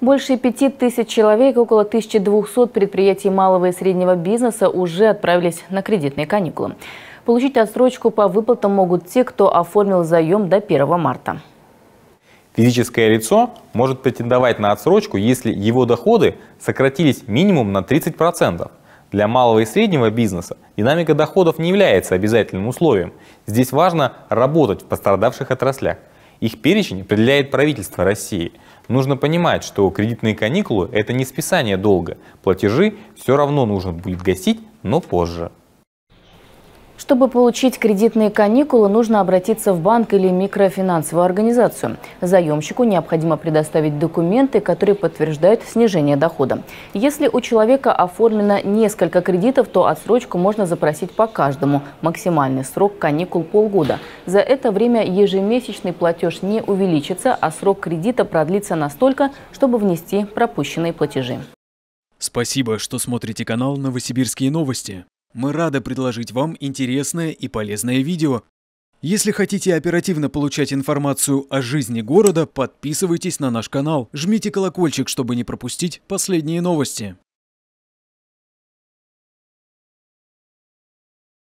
Больше пяти тысяч человек и около 1200 предприятий малого и среднего бизнеса уже отправились на кредитные каникулы. Получить отсрочку по выплатам могут те, кто оформил заем до 1 марта. Физическое лицо может претендовать на отсрочку, если его доходы сократились минимум на 30%. Для малого и среднего бизнеса динамика доходов не является обязательным условием. Здесь важно работать в пострадавших отраслях. Их перечень определяет правительство России. Нужно понимать, что кредитные каникулы – это не списание долга. Платежи все равно нужно будет гасить, но позже. Чтобы получить кредитные каникулы, нужно обратиться в банк или микрофинансовую организацию. Заемщику необходимо предоставить документы, которые подтверждают снижение дохода. Если у человека оформлено несколько кредитов, то отсрочку можно запросить по каждому. Максимальный срок каникул – полгода. За это время ежемесячный платеж не увеличится, а срок кредита продлится настолько, чтобы внести пропущенные платежи. Спасибо, что смотрите канал «Новосибирские новости». Мы рады предложить вам интересное и полезное видео. Если хотите оперативно получать информацию о жизни города, подписывайтесь на наш канал, жмите колокольчик, чтобы не пропустить последние новости.